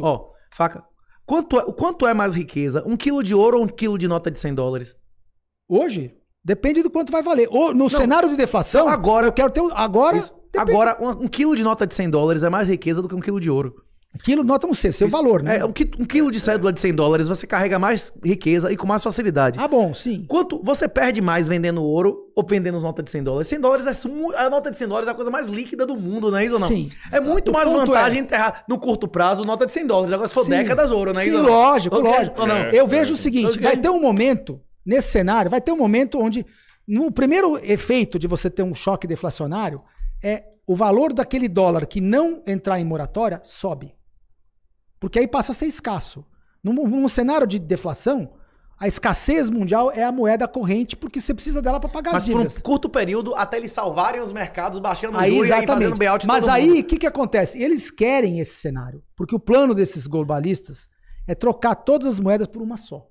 Ó, faca. Quanto é, quanto é mais riqueza? Um quilo de ouro ou um quilo de nota de 100 dólares? Hoje? Depende do quanto vai valer. Ou no não, cenário de deflação, agora eu quero ter. Agora. Agora, um, um, quilo de nota de 100 dólares é mais riqueza do que um quilo de ouro. Quilo nota não sei, seu valor, né? É, um, quilo de cédula de 100 dólares você carrega mais riqueza e com mais facilidade. Ah, bom, sim. Quanto você perde mais vendendo ouro ou vendendo nota de 100 dólares? 100 dólares é a nota de 100 dólares é a coisa mais líquida do mundo, não é isso ou não? Sim. É muito o mais vantagem é... enterrar no curto prazo nota de 100 dólares. Agora se for sim. décadas ouro, não é sim, isso? Sim, lógico, okay. lógico. não? Eu vejo o seguinte, okay. vai ter um momento nesse cenário, vai ter um momento onde no primeiro efeito de você ter um choque deflacionário é o valor daquele dólar que não entrar em moratória sobe. Porque aí passa a ser escasso. Num, num cenário de deflação, a escassez mundial é a moeda corrente porque você precisa dela para pagar Mas as dívidas. Mas por um curto período até eles salvarem os mercados, baixando aí, juros exatamente. e fazendo bailout Mas aí o que, que acontece? Eles querem esse cenário, porque o plano desses globalistas é trocar todas as moedas por uma só.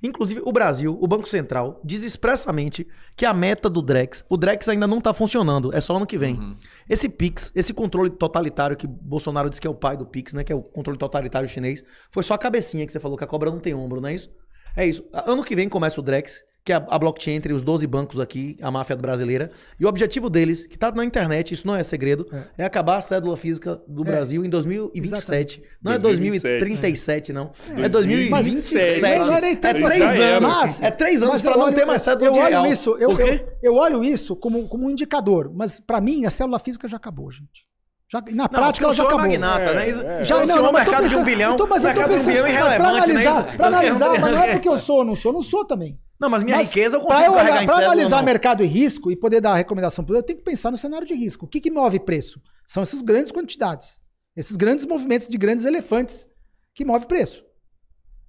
Inclusive, o Brasil, o Banco Central, diz expressamente que a meta do Drex, o Drex ainda não está funcionando, é só ano que vem. Uhum. Esse Pix, esse controle totalitário que Bolsonaro diz que é o pai do Pix, né? Que é o controle totalitário chinês, foi só a cabecinha que você falou que a cobra não tem ombro, não é isso? É isso. Ano que vem começa o Drex que é a blockchain entre os 12 bancos aqui, a máfia brasileira. E o objetivo deles, que está na internet, isso não é segredo, é, é acabar a cédula física do é. Brasil em 2027. Exatamente. Não é 2037, não. É 2027. É tá mas, é três anos. Mas, é três anos para não ter mais cédula eu olho real. Isso, eu, eu, eu olho isso como, como um indicador. Mas, para mim, a célula física já acabou, gente. Já, na não, prática, ela já é acabou. Magnata, né? É, é. já, é não, não, mercado pensando, de um bilhão, tô, mas mercado pensando, de um bilhão irrelevante, né? pra analisar, mas não é porque eu sou ou não sou, não sou também. Não, mas minha mas riqueza eu consigo pra carregar Para analisar mercado e risco e poder dar recomendação para eu tenho que pensar no cenário de risco. O que, que move preço? São essas grandes quantidades, esses grandes movimentos de grandes elefantes que move preço.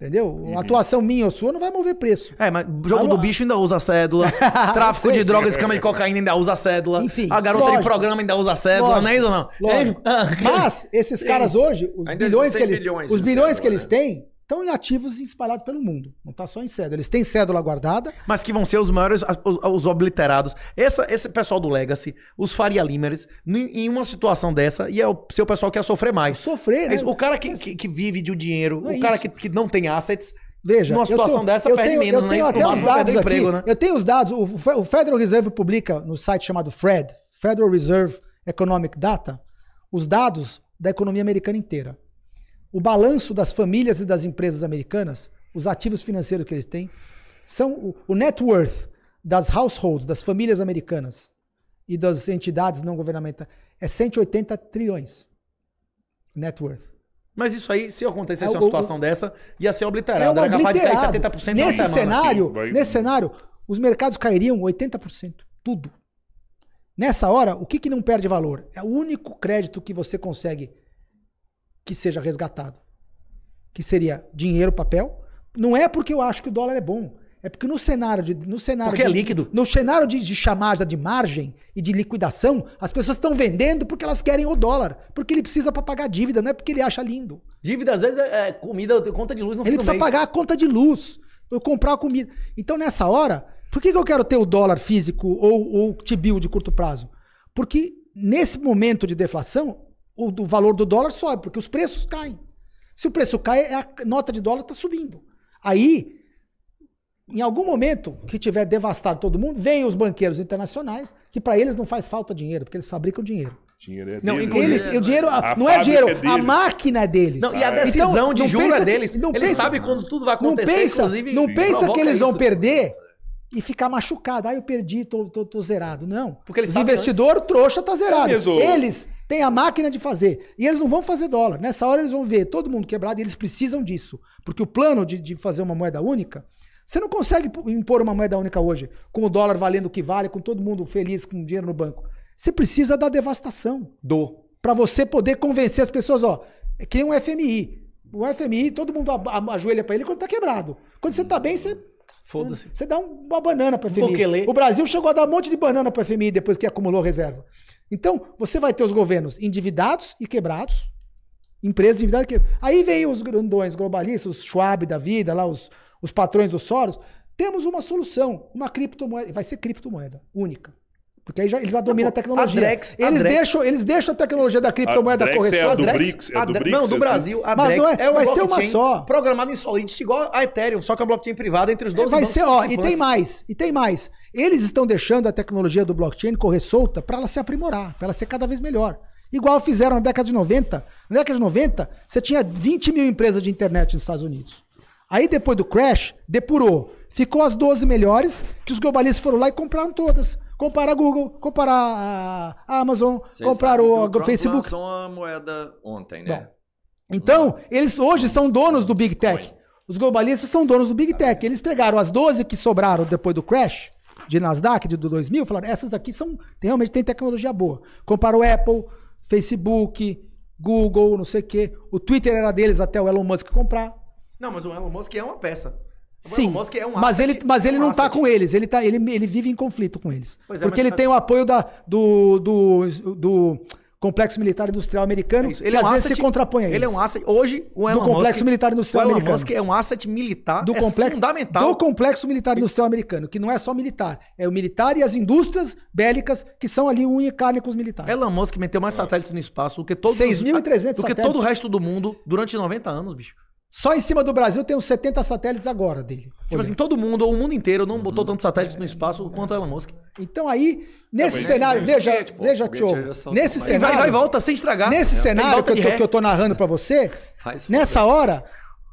Entendeu? Uhum. Atuação minha ou sua não vai mover preço. É, mas jogo Alô. do bicho ainda usa cédula. Tráfico de drogas, cama de cocaína ainda usa cédula. Enfim. A garota lógico, de programa ainda usa cédula, lógico, não é isso ou não? Lógico. Ah, mas esses caras hoje, os ainda bilhões que, eles bilhões os bilhões cédula, que eles né? têm, estão em ativos espalhados pelo mundo. Não está só em cédula. Eles têm cédula guardada. Mas que vão ser os maiores, os, os obliterados. Essa, esse pessoal do Legacy, os Faria Limers, em uma situação dessa, e é o seu pessoal que ia sofrer mais. Sofrer, é né? O cara que, que, que vive de dinheiro, não o é cara que, que não tem assets, Veja, numa situação dessa, perde tenho, menos, eu né? tenho né? Até os dados aqui, emprego, né? Eu tenho os dados. O, o, Federal Reserve publica no site chamado FRED, Federal Reserve Economic Data, os dados da economia americana inteira o balanço das famílias e das empresas americanas, os ativos financeiros que eles têm, são o, o net worth das households, das famílias americanas e das entidades não governamentais é 180 trilhões net worth. Mas isso aí, se acontecesse é, uma o, situação o, dessa, ia ser obliterado. É Era capaz de cair 70% nesse cenário, Nesse cenário, os mercados cairiam 80%. Tudo. Nessa hora, o que, que não perde valor? É o único crédito que você consegue que seja resgatado, que seria dinheiro, papel. Não é porque eu acho que o dólar é bom. É porque no cenário de. No cenário porque é de, é líquido. No cenário de, de, chamada de margem e de liquidação, as pessoas estão vendendo porque elas querem o dólar. Porque ele precisa para pagar dívida, não é porque ele acha lindo. Dívida, às vezes, é, é comida, conta de luz no Ele precisa mês. pagar a conta de luz, ou comprar a comida. Então, nessa hora, por que, que eu quero ter o dólar físico ou o T-bill de curto prazo? Porque nesse momento de deflação, o do valor do dólar sobe, porque os preços caem. Se o preço cai, é a nota de dólar está subindo. Aí, em algum momento que tiver devastado todo mundo, vêm os banqueiros internacionais, que para eles não faz falta dinheiro, porque eles fabricam dinheiro. Dinheiro é não, Eles, é, o dinheiro a, não é dinheiro, é a máquina é deles. Não, e a então, decisão então, de juros é deles. Não eles pensa, sabem quando tudo vai acontecer, não pensa, inclusive. Não pensa que eles isso. vão perder e ficar machucado. Ah, eu perdi, tô, tô, tô zerado. Não. Porque eles Os investidor antes. trouxa tá zerado. É eles tem a máquina de fazer. E eles não vão fazer dólar. Nessa hora eles vão ver todo mundo quebrado e eles precisam disso. Porque o plano de, de fazer uma moeda única, você não consegue impor uma moeda única hoje, com o dólar valendo o que vale, com todo mundo feliz com dinheiro no banco. Você precisa da devastação. Do. Para você poder convencer as pessoas, ó, é que um FMI. O FMI, todo mundo ajoelha para ele quando tá quebrado. Quando você tá bem, você Foda-se. Você dá uma banana para a FMI. O Brasil chegou a dar um monte de banana para a FMI depois que acumulou reserva. Então, você vai ter os governos endividados e quebrados, empresas endividadas e quebradas. Aí vem os grandões globalistas, os Schwab da vida, lá os, os patrões dos Soros. Temos uma solução, uma criptomoeda. Vai ser criptomoeda única. Porque aí já, eles já dominam a tá tecnologia. A Drex, eles, a Drex. Deixam, eles deixam a tecnologia da criptomoeda correr É a do Drex, BRICS, é do BRICS, Não, do assim. Brasil. A Drex é, é vai ser uma só. Programada em Solidity igual a Ethereum, só que é blockchain privada entre os dois. Vai ser, ó, e tem mais, e tem mais. Eles estão deixando a tecnologia do blockchain correr solta para ela se aprimorar, para ela ser cada vez melhor. Igual fizeram na década de 90. Na década de 90, você tinha 20 mil empresas de internet nos Estados Unidos. Aí depois do crash, depurou. Ficou as 12 melhores, que os globalistas foram lá e compraram todas comparar Google, comparar a Amazon, Vocês comprar o, o Trump Facebook. lançou uma moeda ontem, né? Bom, então, eles hoje são donos do Big Tech. Os globalistas são donos do Big Tech. Eles pegaram as 12 que sobraram depois do crash de Nasdaq de 2000, falaram, essas aqui são realmente tem tecnologia boa. Comparou Apple, Facebook, Google, não sei o quê. O Twitter era deles até o Elon Musk comprar. Não, mas o Elon Musk é uma peça. Sim, é um mas ele, mas é ele um não está com eles, ele, tá, ele, ele vive em conflito com eles. É, porque ele tem o apoio da, do, do, do Complexo Militar Industrial Americano, é ele que é às asset, vezes se contrapõe a eles. Ele é um asset, hoje o Elon Do Complexo Musk, Militar Industrial Elon Americano. Musk é um asset militar, do complexo, fundamental. Do Complexo Militar Industrial Americano, que não é só militar, é o militar e as indústrias bélicas que são ali um e carne com os militares. Elon Musk meteu mais satélites no espaço do que, todos, 6, do que todo o resto do mundo durante 90 anos, bicho. Só em cima do Brasil tem uns 70 satélites agora dele. Tipo assim, todo mundo, ou o mundo inteiro, não botou tanto tantos satélites no espaço quanto a Elon Musk. Então aí, nesse é, cenário, veja, é, tipo, veja, Tio, nesse cenário... Vai, vai, volta sem estragar. Nesse é, cenário que eu, tô, que eu, tô, narrando para você, nessa hora,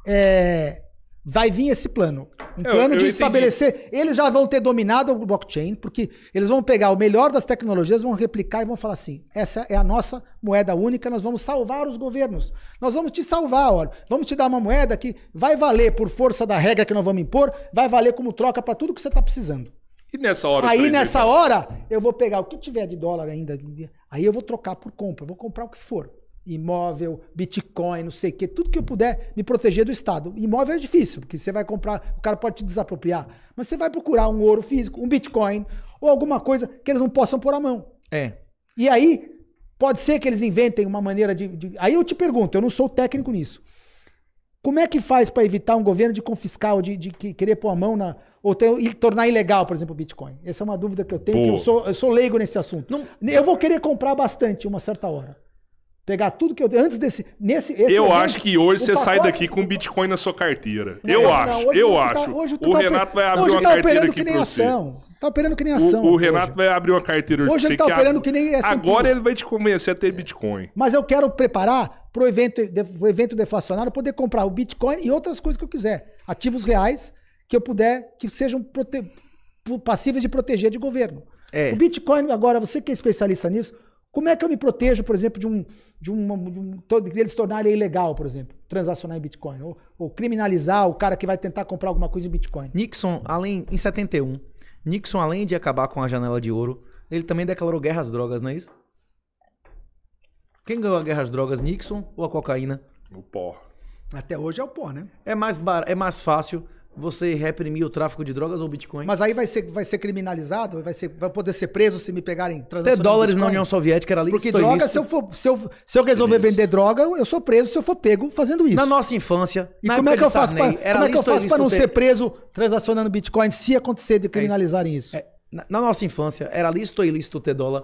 é, vai vir esse plano. Um eu, plano de estabelecer. Eles já vão ter dominado o blockchain, porque eles vão pegar o melhor das tecnologias, vão replicar e vão falar assim: essa é a nossa moeda única, nós vamos salvar os governos. Nós vamos te salvar, olha. Vamos te dar uma moeda que vai valer por força da regra que nós vamos impor, vai valer como troca para tudo que você está precisando. E nessa hora. Aí nessa então? hora, eu vou pegar o que tiver de dólar ainda, aí eu vou trocar por compra, vou comprar o que for imóvel, Bitcoin, não sei o quê, tudo que eu puder me proteger do Estado. Imóvel é difícil, porque você vai comprar, o cara pode te desapropriar, mas você vai procurar um ouro físico, um Bitcoin ou alguma coisa que eles não possam pôr a mão. É. E aí, pode ser que eles inventem uma maneira de, de... Aí eu te pergunto, eu não sou técnico nisso. Como é que faz para evitar um governo de confiscar ou de, de, querer pôr a mão na. Ou ter, tornar ilegal, por exemplo, o Bitcoin? Essa é uma dúvida que eu tenho, que eu sou, eu sou leigo nesse assunto. Não, eu vou querer comprar bastante uma certa hora. Pegar tudo que eu. Antes desse. Nesse, eu evento, acho que hoje você pacote... sai daqui com Bitcoin na sua carteira. Não, eu não, acho, não, eu acho. Tá, hoje o tá Renato vai abrir uma tá carteira aqui para você. Ação. Tá operando que nem ação. O, o Renato hoje. vai abrir uma carteira hoje. Hoje ele tá operando que, a... que nem essa. Agora ele vai te convencer a ter é. Bitcoin. Mas eu quero preparar pro evento, de, pro evento deflacionário poder comprar o Bitcoin e outras coisas que eu quiser. Ativos reais que eu puder, que sejam prote... passíveis de proteger de governo. É. O Bitcoin, agora, você que é especialista nisso, como é que eu me protejo, por exemplo, de um. de, uma, de um de eles tornarem ilegal, por exemplo, transacionar em Bitcoin? Ou, ou, criminalizar o cara que vai tentar comprar alguma coisa em Bitcoin? Nixon, além. Em 71, Nixon, além de acabar com a janela de ouro, ele também declarou guerra às drogas, não é isso? Quem ganhou a guerra às drogas, Nixon ou a cocaína? O pó. Até hoje é o pó, né? É mais, bar... é mais fácil você reprimir o tráfico de drogas ou Bitcoin. Mas aí vai ser, vai ser criminalizado? Vai, ser, vai poder ser preso se me pegarem Até dólares na União Soviética era lícito. Porque droga, se eu, for, se, eu, se eu resolver vender droga, eu sou preso se eu for pego fazendo isso. Na nossa infância, e é como é que eu faço como é que eu faço para não ter... ser preso transacionando Bitcoin se acontecer de criminalizarem é isso? isso? É, na, na, nossa infância, era lícito ou ilícito ter dólar?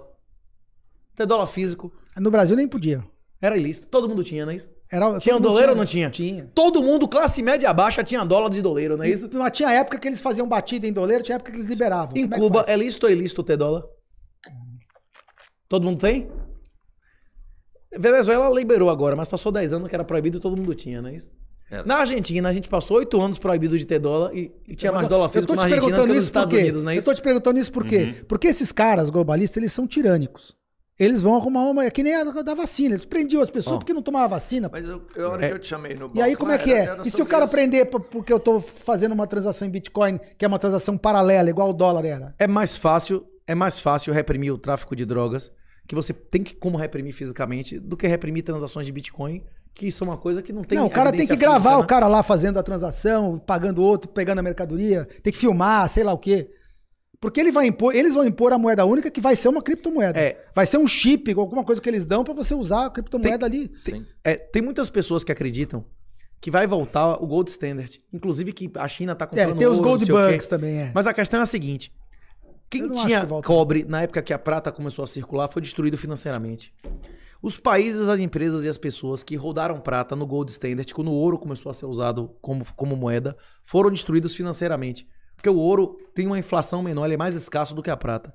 Ter dólar físico? No Brasil nem podia. Era ilícito. Todo mundo tinha, não é isso? Era, tinha um doleiro ou não tinha? Tinha. Todo mundo, classe média baixa, tinha dólar de doleiro, não é isso? Mas tinha época que eles faziam batida em doleiro, tinha época que eles liberavam. Em Como é Cuba, é, é lícito ou é ilícito ter dólar? Todo mundo tem? Venezuela liberou agora, mas passou 10 anos que era proibido e todo mundo tinha, não é isso? É. Na Argentina, a gente passou 8 anos proibido de ter dólar e, e tinha mas, mais dólar físico na Argentina que nos Estados Unidos, não é isso? Eu tô te perguntando isso por quê? Uhum. Porque esses caras globalistas, eles são tirânicos. Eles vão arrumar uma. É que nem a da vacina. Eles prendiam as pessoas porque não tomavam vacina. Mas eu, a hora é. que eu te chamei no banco, E aí como é ah, que é? E se o cara isso? prender porque eu estou fazendo uma transação em Bitcoin, que é uma transação paralela, igual o dólar era? É mais fácil, é mais fácil reprimir o tráfico de drogas, que você tem que como reprimir fisicamente, do que reprimir transações de Bitcoin, que são uma coisa que não tem. Não, o cara tem que gravar física, o né? cara lá fazendo a transação, pagando outro, pegando a mercadoria, tem que filmar, sei lá o quê. Porque ele vai impor, eles vão impor a moeda única que vai ser uma criptomoeda. É. Vai ser um chip, alguma coisa que eles dão para você usar a criptomoeda tem, ali. Tem, é, tem muitas pessoas que acreditam que vai voltar o gold standard. Inclusive que a China está comprando é, tem ouro, os gold bugs também, é. Mas a questão é a seguinte. Quem tinha que cobre na época que a prata começou a circular foi destruído financeiramente. Os países, as empresas e as pessoas que rodaram prata no gold standard, quando o ouro começou a ser usado como, como moeda, foram destruídos financeiramente. Porque o ouro tem uma inflação menor, ele é mais escasso do que a prata.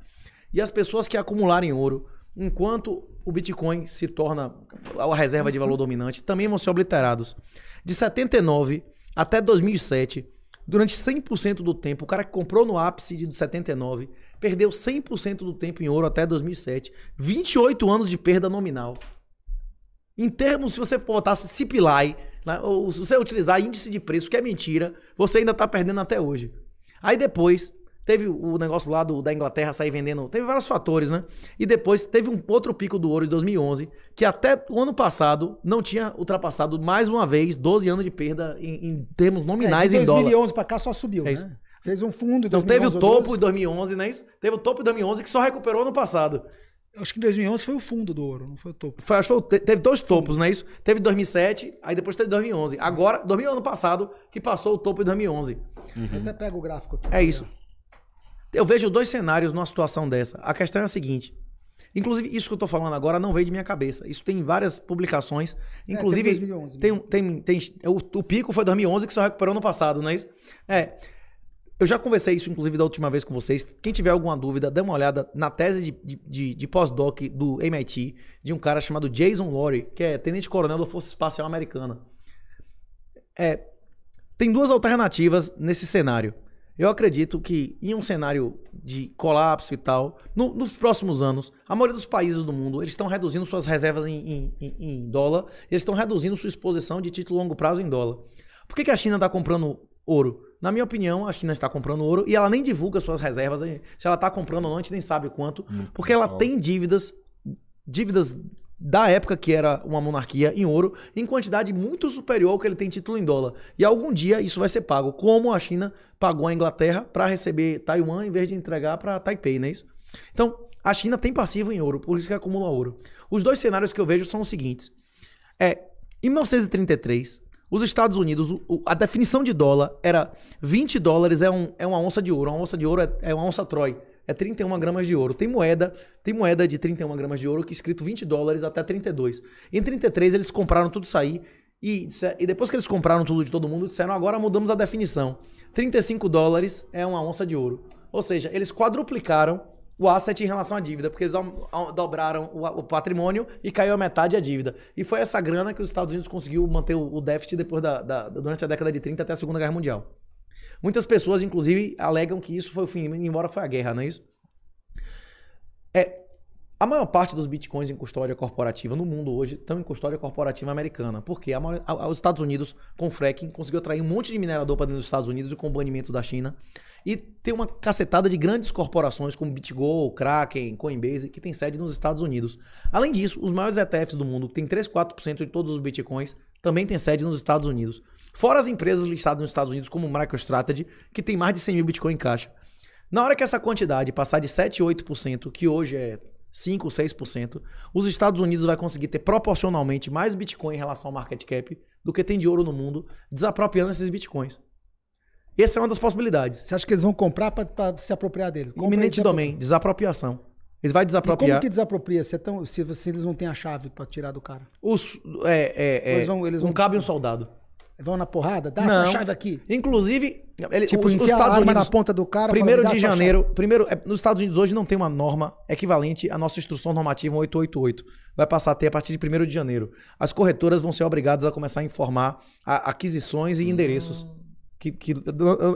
E as pessoas que acumularem ouro, enquanto o Bitcoin se torna a reserva de valor uhum. dominante, também vão ser obliterados. De 79 até 2007, durante 100% do tempo, o cara que comprou no ápice de 79 perdeu 100% do tempo em ouro até 2007. 28 anos de perda nominal. Em termos, se você botasse CPI, né, ou se você utilizar índice de preço, que é mentira, você ainda está perdendo até hoje. Aí depois teve o negócio lá do, da Inglaterra sair vendendo, teve vários fatores, né? E depois teve um outro pico do ouro de 2011, que até o ano passado não tinha ultrapassado mais uma vez 12 anos de perda em, em termos é, nominais é, em dólar. De 2011 para cá só subiu, é né? Fez um fundo. Então né? teve o topo em 2011, né? Teve o topo em 2011 que só recuperou ano passado. Acho que 2011 foi o fundo do ouro, não foi o topo. Foi, acho que teve dois topos, não é isso? Teve 2007, aí depois teve 2011. Agora, 2000 ano passado, que passou o topo em 2011. Uhum. Eu até tá, pego o gráfico aqui. É tá isso. Eu vejo dois cenários numa situação dessa. A questão é a seguinte. Inclusive, isso que eu estou falando agora não veio de minha cabeça. Isso tem várias publicações. É, Inclusive, é, tem, 2011, tem, tem, tem, o, o pico foi 2011 que só recuperou no passado, não é isso? É. Eu já conversei isso, inclusive, da última vez com vocês. Quem tiver alguma dúvida, dê uma olhada na tese de, de, de, de pós-doc do MIT, de um cara chamado Jason Lorry, que é tenente-coronel da Força Espacial Americana. É, tem duas alternativas nesse cenário. Eu acredito que em um cenário de colapso e tal, no, nos próximos anos, a maioria dos países do mundo eles estão reduzindo suas reservas em, em, em dólar, eles estão reduzindo sua exposição de título longo prazo em dólar. Por que, que a China está comprando ouro? Na minha opinião, a China está comprando ouro e ela nem divulga suas reservas. Se ela está comprando ou não, a gente nem sabe quanto. Hum, porque ela tem dívidas, dívidas da época que era uma monarquia em ouro, em quantidade muito superior ao que ele tem título em dólar. E algum dia isso vai ser pago, como a China pagou a Inglaterra para receber Taiwan em vez de entregar para Taipei, não é isso? Então, a China tem passivo em ouro, por isso que acumula ouro. Os dois cenários que eu vejo são os seguintes. É, em 1933, os Estados Unidos, o, a definição de dólar era 20 dólares é, um, é uma onça de ouro. Uma onça de ouro é, é uma onça Troy. É 31 gramas de ouro. Tem moeda, tem moeda de 31 gramas de ouro que é escrito 20 dólares até 32. Em 33 eles compraram tudo sair e, e depois que eles compraram tudo de todo mundo, disseram agora mudamos a definição. 35 dólares é uma onça de ouro. Ou seja, eles quadruplicaram o asset em relação à dívida, porque eles dobraram o patrimônio e caiu a metade a dívida. E foi essa grana que os Estados Unidos conseguiu manter o déficit depois da, da durante a década de 30 até a Segunda Guerra Mundial. Muitas pessoas, inclusive, alegam que isso foi o fim, embora foi a guerra, não é isso? A maior parte dos bitcoins em custódia corporativa no mundo hoje estão em custódia corporativa americana, porque maior, a, os Estados Unidos, com fracking, conseguiu atrair um monte de minerador para dentro dos Estados Unidos e com o banimento da China. E tem uma cacetada de grandes corporações como BitGo, Kraken, Coinbase, que tem sede nos Estados Unidos. Além disso, os maiores ETFs do mundo, que tem 3, 4% de todos os bitcoins, também tem sede nos Estados Unidos. Fora as empresas listadas nos Estados Unidos, como MicroStrategy, que tem mais de 100 mil bitcoins em caixa. Na hora que essa quantidade passar de 7, 8%, que hoje é 5, 6%, os Estados Unidos vai conseguir ter proporcionalmente mais Bitcoin em relação ao market cap do que tem de ouro no mundo, desapropriando esses Bitcoins. Essa é uma das possibilidades. Você acha que eles vão comprar para se apropriar deles? Iminente domain, desapropriação. Eles vão desapropriar. E como que desapropria se, é tão, se, se, eles não têm a chave para tirar do cara? Os, é, é, é, eles vão, eles vão... Não cabe um soldado. Vão na porrada? Dá não. chave aqui. Inclusive, ele, tipo, os, os Estados Unidos, na ponta do cara. Primeiro de janeiro. Primeiro, é, nos Estados Unidos hoje não tem uma norma equivalente à nossa instrução normativa 1888. Vai passar a ter a partir de 1 de janeiro. As corretoras vão ser obrigadas a começar a informar a, aquisições e endereços. Hum. Que, que,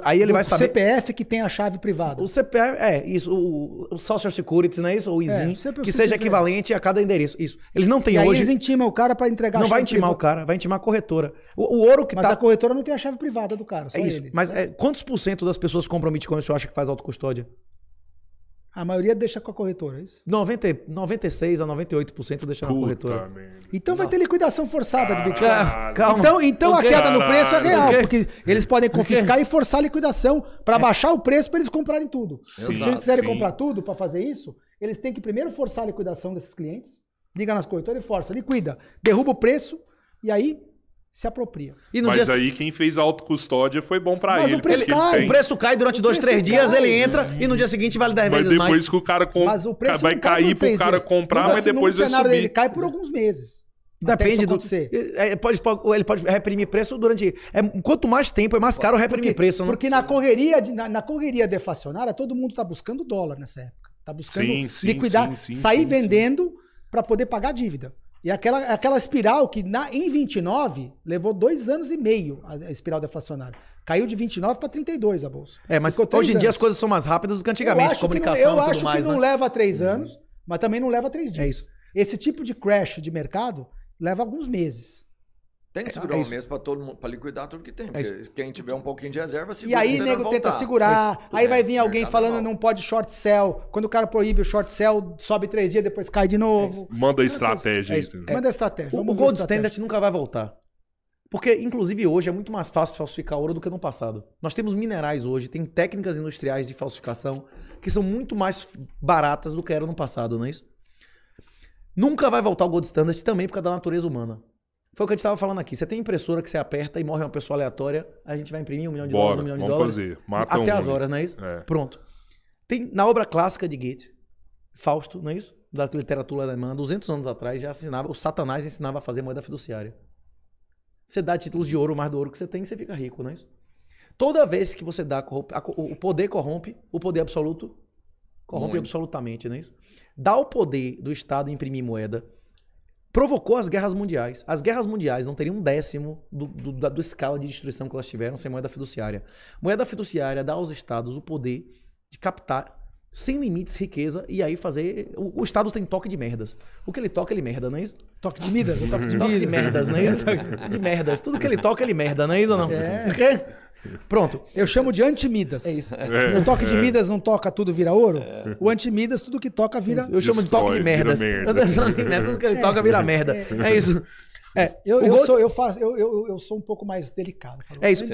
aí ele vai saber. O CPF que tem a chave privada. O CPF, é, isso. O, o Social Security, não é isso? Ou o ISIN, é, que seja equivalente a cada endereço. Isso. Eles não têm e hoje. Aí eles intimam o cara para entregar Não vai intimar privada. o cara, vai intimar a corretora. O, o ouro que mas tá. Mas a corretora não tem a chave privada do cara, só é isso. Ele. Mas é, quantos por cento das pessoas compram Bitcoin você acha que faz autocustódia? A maioria deixa com a corretora, é isso? 90, 96 a 98% deixa Puta na corretora. Merda. Então vai ter liquidação forçada de Bitcoin. calma. Então, então a queda no preço é real, porque eles podem confiscar e forçar a liquidação para é. baixar o preço para eles comprarem tudo. Se eles quiserem sim. comprar tudo para fazer isso, eles têm que primeiro forçar a liquidação desses clientes, liga nas corretoras e força, liquida, derruba o preço e aí se apropria. Mas dia... aí quem fez a autocustódia foi bom para ele. Mas o preço cai. Tem... O preço cai durante dois, três dias, ele entra e no dia seguinte vale 10 vezes mais. Mas depois que o cara compra, vai cair pro cara comprar, mas, mas depois vai subir. Dele cai por alguns meses. Depende do. É, é pode, ele pode reprimir preço durante. É, quanto mais tempo, é mais caro reprimir porque, preço. Não? Né? Porque na correria, de, na, na, correria deflacionária, todo mundo está buscando dólar nessa época. Está buscando sim, liquidar, sim, sim, sair vendendo para poder pagar a dívida. E aquela, aquela espiral que na, em 29 levou dois anos e meio a, a espiral deflacionária. Caiu de 29 para 32 a bolsa. É, mas hoje anos. em dia as coisas são mais rápidas do que antigamente, eu comunicação que não, acho mais, que não né? leva três uhum. anos, mas também não leva três é dias. É isso. Esse tipo de crash de mercado leva alguns meses. Tem que é, segurar é, mês para todo mundo, para liquidar tudo que tem. É porque é quem tiver um pouquinho de reserva, segura. E aí, o nego tenta segurar. É aí vai vir alguém tá falando normal. não pode short sell. Quando o cara proíbe o short sell, sobe três dias, depois cai de novo. Manda a estratégia. Manda a estratégia. o gold standard nunca vai voltar. Porque, inclusive, hoje é muito mais fácil falsificar ouro do que no passado. Nós temos minerais hoje, tem técnicas industriais de falsificação que são muito mais baratas do que eram no passado, não é isso? Nunca vai voltar o gold standard também por causa da natureza humana. Foi o que a gente estava falando aqui. Você tem impressora que você aperta e morre uma pessoa aleatória, a gente vai imprimir um milhão de Bora, dólares, um milhão de dólares. Fazer. Mata até um, as horas, não é isso? É. Pronto. Tem na obra clássica de Goethe, Fausto, não é isso? Da literatura alemã, 200 anos atrás, já ensinava, o Satanás ensinava a fazer moeda fiduciária. Você dá títulos de ouro, mais do ouro que você tem, você fica rico, não é isso? Toda vez que você dá, o poder corrompe, o poder absoluto corrompe Muito. absolutamente, não é isso? Dá o poder do Estado imprimir moeda, provocou as guerras mundiais. As guerras mundiais não teriam um décimo do, do, da escala de destruição que elas tiveram sem moeda fiduciária. Moeda fiduciária dá aos estados o poder de captar sem limites riqueza e aí fazer. O, o estado tem toque de merdas. O que ele toca, ele merda, não é isso? Toque de merdas. Toque de, de merdas, não é isso? De merdas. Tudo que ele toca, ele merda, não é isso ou não? É. Pronto, eu chamo de anti-Midas. É isso. É. toque de é. Midas não toca tudo vira ouro? É. O anti-Midas, tudo que toca vira. Eu Destrói, chamo de toque de merdas. Merda. Tudo que ele é. toca vira é. merda. É isso. É, eu, eu gol... sou, eu, faço, eu, eu, eu, sou um pouco mais delicado. falou é isso.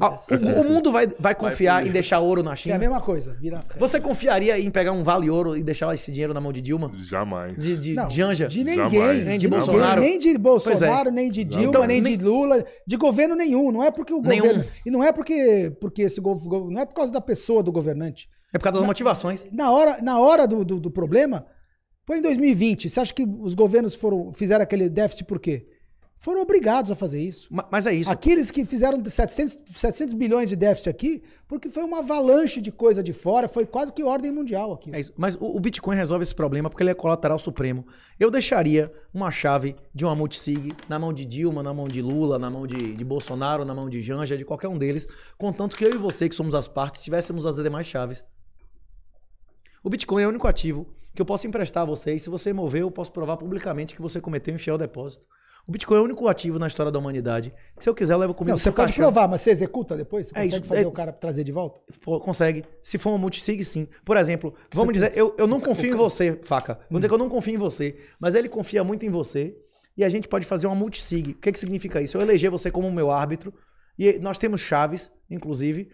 Ah, o, mundo vai, vai confiar vai em deixar ouro na China? É a mesma coisa. Vira... Você confiaria em pegar um vale ouro e deixar esse dinheiro na mão de Dilma? Jamais. De, de, não, de Anja? De ninguém. Jamais. Nem de, de Bolsonaro. Ninguém, nem de Bolsonaro, é. nem de então, Dilma, então, nem, nem, de Lula. De governo nenhum. Não é porque o nenhum. governo... E não é porque, porque esse governo... Não é por causa da pessoa do governante. É por causa das na, motivações. Na hora, na hora do, do, do problema... Foi em 2020. Você acha que os governos foram, fizeram aquele déficit por quê? foram obrigados a fazer isso. Mas é isso. Aqueles que fizeram 700, 700 bilhões de déficit aqui, porque foi uma avalanche de coisa de fora, foi quase que ordem mundial aqui. É isso. Mas o, o Bitcoin resolve esse problema porque ele é colateral supremo. Eu deixaria uma chave de uma multisig na mão de Dilma, na mão de Lula, na mão de, de Bolsonaro, na mão de Janja, de qualquer um deles, contanto que eu e você, que somos as partes, tivéssemos as demais chaves. O Bitcoin é o único ativo que eu posso emprestar a você e se você mover, eu posso provar publicamente que você cometeu um infiel depósito. O Bitcoin é o único ativo na história da humanidade. Se eu quiser, eu levo comigo. Não, você pode provar, mas você executa depois? Você é consegue isso, fazer é... o cara trazer de volta? Consegue. Se for uma multisig, sim. Por exemplo, vamos dizer, tem... eu, eu não confio eu... em você, faca. Vamos hum. dizer que eu não confio em você, mas ele confia muito em você e a gente pode fazer uma multisig. O que, que significa isso? Eu eleger você como meu árbitro e nós temos chaves, inclusive,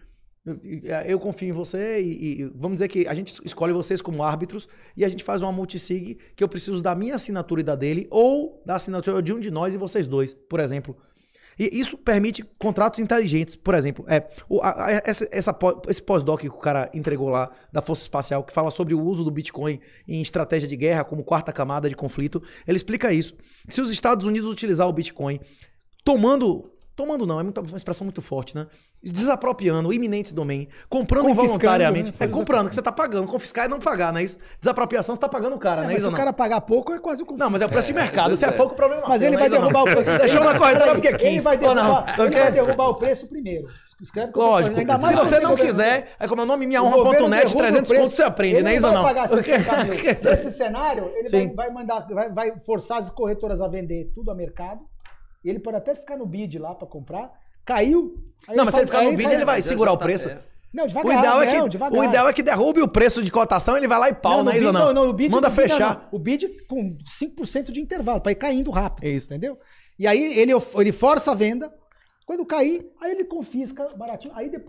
eu, confio em você e, e, vamos dizer que a gente escolhe vocês como árbitros e a gente faz uma multisig que eu preciso da minha assinatura e da dele ou da assinatura de um de nós e vocês dois, por exemplo. E isso permite contratos inteligentes, por exemplo. É, o, a, essa, essa, esse pós-doc que o cara entregou lá da Força Espacial, que fala sobre o uso do Bitcoin em estratégia de guerra como quarta camada de conflito, ele explica isso. Se os Estados Unidos utilizar o Bitcoin tomando Tomando não, é uma expressão muito forte, né? Desapropriando, iminente domínio comprando voluntariamente Né? É comprando, que você tá pagando. Confiscar é não pagar, não é isso? Desapropriação, você tá pagando o cara, é, né? Mas se o cara pagar pouco, é quase o confisco. Não, mas é o preço de é, mercado. Se é, pouco, o é. problema Mas ele é vai derrubar o preço. Deixou na corretora porque quem Ele vai derrubar, vai derrubar o preço primeiro. Escreve Lógico. Ainda mais se você não quiser, é como o nome minhaonra.net, 300 pontos você aprende, né, Isa? Não. Pagar 60 mil. Nesse cenário, ele vai, mandar, vai forçar as corretoras a vender tudo a mercado ele pode até ficar no bid lá para comprar. Caiu. Não, mas se ele ficar no bid, ele vai segurar o preço. Não, devagar. O ideal, é não, é que, devagar. o ideal é que derrube o preço de cotação ele vai lá e pau, não, né, não é isso? Não, não, o bid, Manda fechar. O bid com 5% de intervalo, para ir caindo rápido. Isso. Entendeu? E aí ele, ele força a venda. Quando cair, aí ele confisca baratinho. Aí depois.